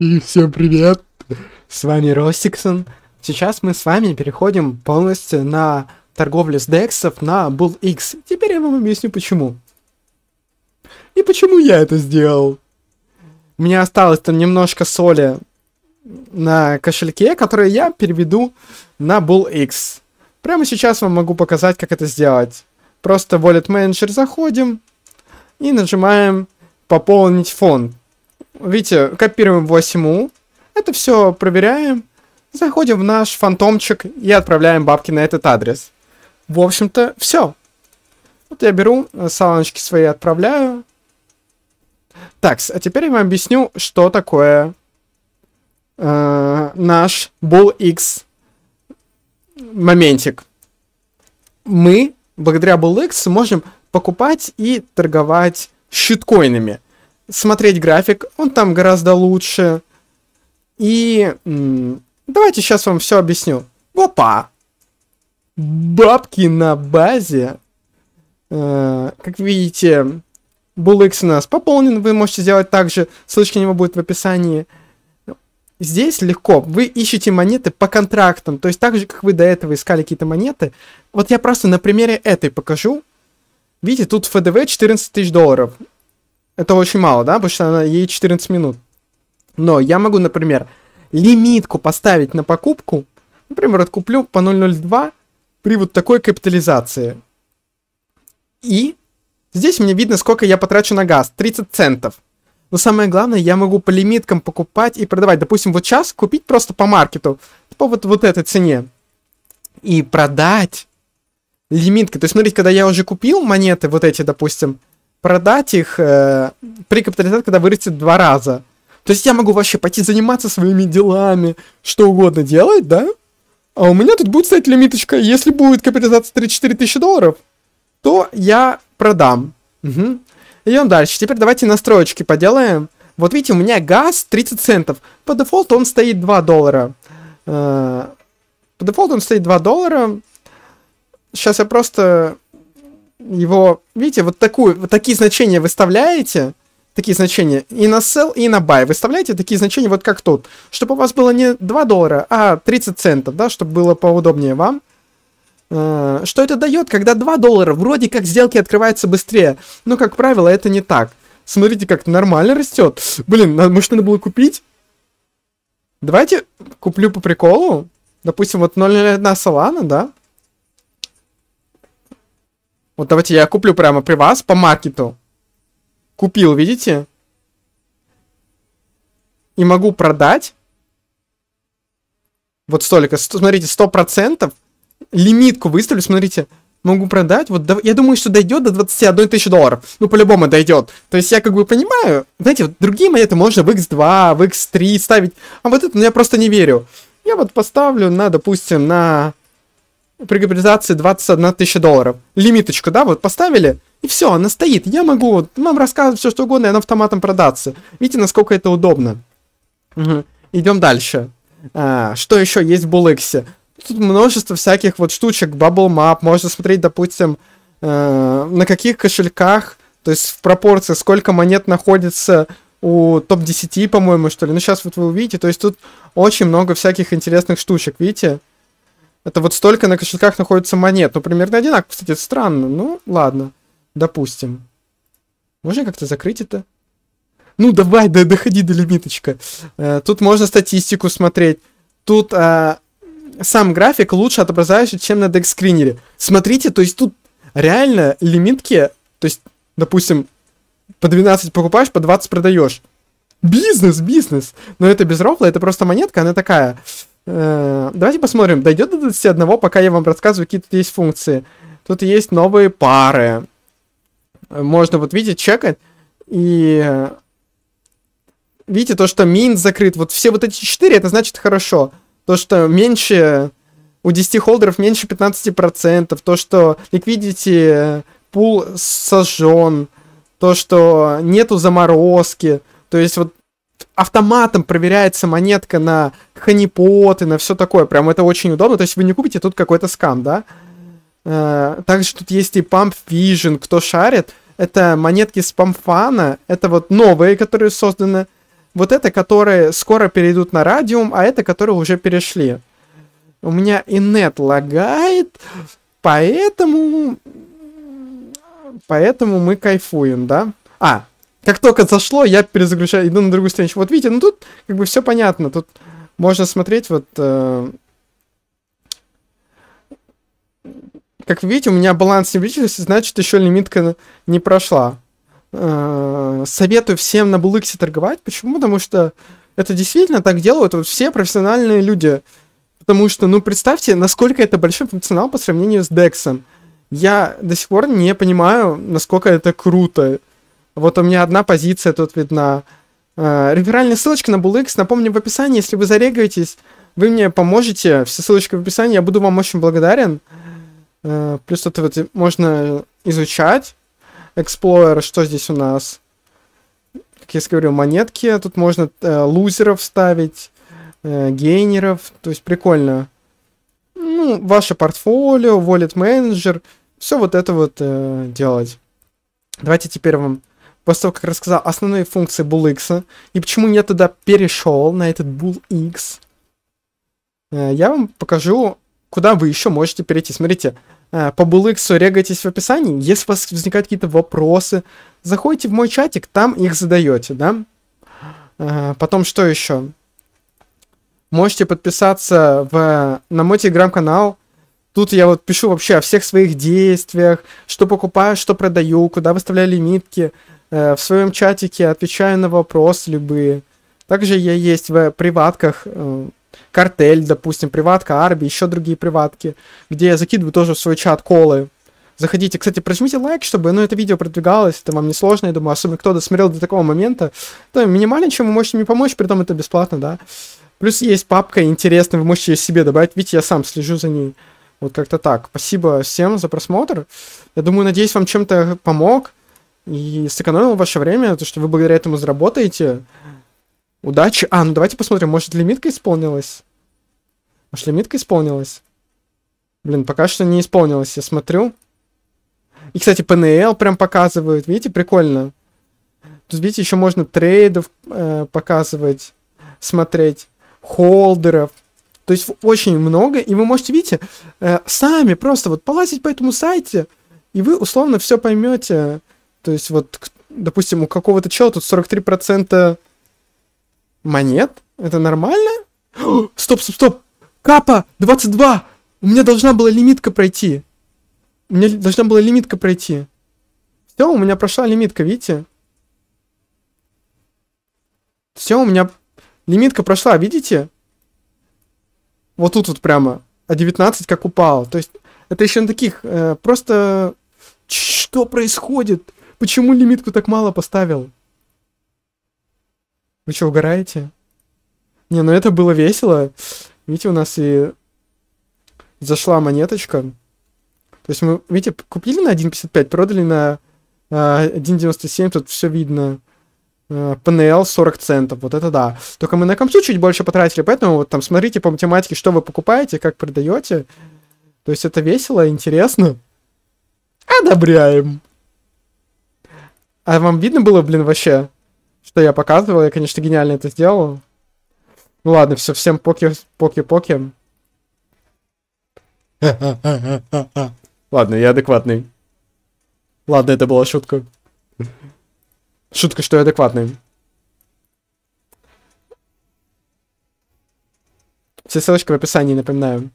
И всем привет! С вами Ростиксон. Сейчас мы с вами переходим полностью на торговлю с дексов на Bull X. Теперь я вам объясню почему. И почему я это сделал. У меня осталось там немножко соли на кошельке, которую я переведу на Bull X. Прямо сейчас вам могу показать, как это сделать. Просто в Wallet Manager заходим и нажимаем «Пополнить фонд». Видите, копируем восьму, Это все проверяем. Заходим в наш фантомчик и отправляем бабки на этот адрес. В общем-то, все. Вот я беру э, салоночки свои, отправляю. Так, а теперь я вам объясню, что такое э, наш Bull X моментик. Мы благодаря BullX можем покупать и торговать щиткоинами смотреть график, он там гораздо лучше. И давайте сейчас вам все объясню. Опа! Бабки на базе. Э, как видите, BullX у нас пополнен, вы можете сделать так же, ссылочка на него будет в описании. Здесь легко, вы ищете монеты по контрактам, то есть так же, как вы до этого искали какие-то монеты. Вот я просто на примере этой покажу. Видите, тут ФДВ 14 тысяч долларов это очень мало, да? Потому что она, ей 14 минут. Но я могу, например, лимитку поставить на покупку. Например, откуплю по 0.02 при вот такой капитализации. И здесь мне видно, сколько я потрачу на газ. 30 центов. Но самое главное, я могу по лимиткам покупать и продавать. Допустим, вот сейчас купить просто по маркету. По вот, вот этой цене. И продать лимитки. То есть, смотрите, когда я уже купил монеты, вот эти, допустим, продать их э, при капитализации, когда вырастет два раза. То есть я могу вообще пойти заниматься своими делами, что угодно делать, да? А у меня тут будет стоять лимиточка, если будет капитализация 34 тысячи долларов, то я продам. Угу. Идем дальше. Теперь давайте настроечки поделаем. Вот видите, у меня газ 30 центов. По дефолту он стоит 2 доллара. Э, по дефолту он стоит 2 доллара. Сейчас я просто его, видите, вот, такую, вот такие значения выставляете, такие значения и на sell, и на buy. Выставляете такие значения вот как тут, чтобы у вас было не 2 доллара, а 30 центов, да, чтобы было поудобнее вам. Э, что это дает, когда 2 доллара, вроде как сделки открываются быстрее, но, как правило, это не так. Смотрите, как нормально растет. Блин, может, надо было купить? Давайте куплю по приколу. Допустим, вот 0,01 Solana, да? Вот давайте я куплю прямо при вас по маркету. Купил, видите? И могу продать. Вот столько. Смотрите, 100%. Лимитку выставлю, смотрите. Могу продать. Вот я думаю, что дойдет до 21 тысячи долларов. Ну, по-любому дойдет. То есть я как бы понимаю. Знаете, вот другие монеты можно в x2, в x3 ставить. А вот это ну, я просто не верю. Я вот поставлю на, допустим, на при капитализации 21 тысяча долларов. Лимиточку, да, вот поставили, и все, она стоит. Я могу вот, вам рассказывать все, что угодно, и она автоматом продаться. Видите, насколько это удобно. Угу. Идем дальше. А, что еще есть в Булыксе? Тут множество всяких вот штучек, Bubble Map, можно смотреть, допустим, э, на каких кошельках, то есть в пропорции, сколько монет находится у топ-10, по-моему, что ли. Ну, сейчас вот вы увидите, то есть тут очень много всяких интересных штучек, видите? Это вот столько на кошельках находится монет. Ну, примерно одинаково, кстати, это странно. Ну, ладно, допустим. Можно как-то закрыть это? Ну, давай, да, доходи до лимиточка. Э, тут можно статистику смотреть. Тут э, сам график лучше отображающий, чем на декскринере. Смотрите, то есть тут реально лимитки, то есть, допустим, по 12 покупаешь, по 20 продаешь. Бизнес, бизнес. Но это без рофла, это просто монетка, она такая. Э, давайте посмотрим, дойдет до 21, пока я вам рассказываю, какие тут есть функции. Тут есть новые пары. Можно вот, видите, чекать. И э, видите, то, что мин закрыт, вот все вот эти 4, это значит хорошо. То, что меньше, у 10 холдеров меньше 15%, то, что ликвидити э, пул сожжен, то, что нету заморозки, то есть вот автоматом проверяется монетка на ханипоты, на все такое. Прям это очень удобно. То есть вы не купите тут какой-то скам, да? Э, также тут есть и Pump Vision, кто шарит. Это монетки с памфана, это вот новые, которые созданы. Вот это, которые скоро перейдут на радиум, а это, которые уже перешли. У меня и нет лагает, поэтому... Поэтому мы кайфуем, да? А, как только зашло, я перезагружаю, иду на другую страничку. Вот видите, ну тут как бы все понятно. Тут можно смотреть вот... Э... Как видите, у меня баланс не увеличился, значит, еще лимитка не прошла. Э... Советую всем на Булыксе торговать. Почему? Потому что это действительно так делают вот все профессиональные люди. Потому что, ну, представьте, насколько это большой функционал по сравнению с Дексом. Я до сих пор не понимаю, насколько это круто. Вот у меня одна позиция тут видна. Э, реферальная ссылочка на BullX, напомню, в описании, если вы зарегаетесь, вы мне поможете, все ссылочки в описании, я буду вам очень благодарен. Э, плюс это вот можно изучать. Explorer, что здесь у нас? Как я говорил, монетки, тут можно э, лузеров ставить, э, гейнеров, то есть прикольно. Ну, ваше портфолио, wallet менеджер, все вот это вот э, делать. Давайте теперь вам после того, как рассказал основные функции BullX, и почему я туда перешел, на этот BullX, э, я вам покажу, куда вы еще можете перейти. Смотрите, э, по BullX регайтесь в описании. Если у вас возникают какие-то вопросы, заходите в мой чатик, там их задаете, да? Э, потом что еще? Можете подписаться в, на мой телеграм-канал, Тут я вот пишу вообще о всех своих действиях, что покупаю, что продаю, куда выставляю лимитки э, в своем чатике, отвечаю на вопросы любые. Также я есть в приватках, э, картель, допустим, приватка, арби, еще другие приватки, где я закидываю тоже в свой чат колы. Заходите, кстати, прожмите лайк, чтобы ну, это видео продвигалось, это вам не сложно, я думаю, особенно кто досмотрел до такого момента, то минимально, чем вы можете мне помочь, при том это бесплатно, да. Плюс есть папка интересная, вы можете ее себе добавить, видите, я сам слежу за ней. Вот как-то так. Спасибо всем за просмотр. Я думаю, надеюсь, вам чем-то помог и сэкономил ваше время, то, что вы благодаря этому заработаете. Удачи. А, ну давайте посмотрим, может, лимитка исполнилась? Может, лимитка исполнилась? Блин, пока что не исполнилось, я смотрю. И, кстати, pnl прям показывают, видите, прикольно. Тут, видите, еще можно трейдов э, показывать, смотреть, холдеров. То есть очень много, и вы можете, видите, э, сами просто вот полазить по этому сайте, и вы условно все поймете, то есть вот, допустим, у какого-то чела тут 43% монет. Это нормально? О, стоп, стоп, стоп! Капа! 22! У меня должна была лимитка пройти. У меня должна была лимитка пройти. Все, у меня прошла лимитка, видите? Все, у меня лимитка прошла, видите? Вот тут вот прямо. А 19 как упал. То есть это еще на таких... Э, просто... Что происходит? Почему лимитку так мало поставил? Вы что, угораете? Не, ну это было весело. Видите, у нас и зашла монеточка. То есть мы, видите, купили на 1.55, продали на 1.97, а, тут все видно. А, ПНЛ 40 центов, вот это да. Только мы на компсу чуть больше потратили, поэтому вот там смотрите по математике, что вы покупаете, как продаете. То есть это весело, интересно. Одобряем. А вам видно было, блин, вообще, что я показывал? Я, конечно, гениально это сделал. Ну ладно, все, всем поки-поки-поки. Ладно, я адекватный. Ладно, это была шутка. Шутка, что я адекватный. Все ссылочки в описании, напоминаю.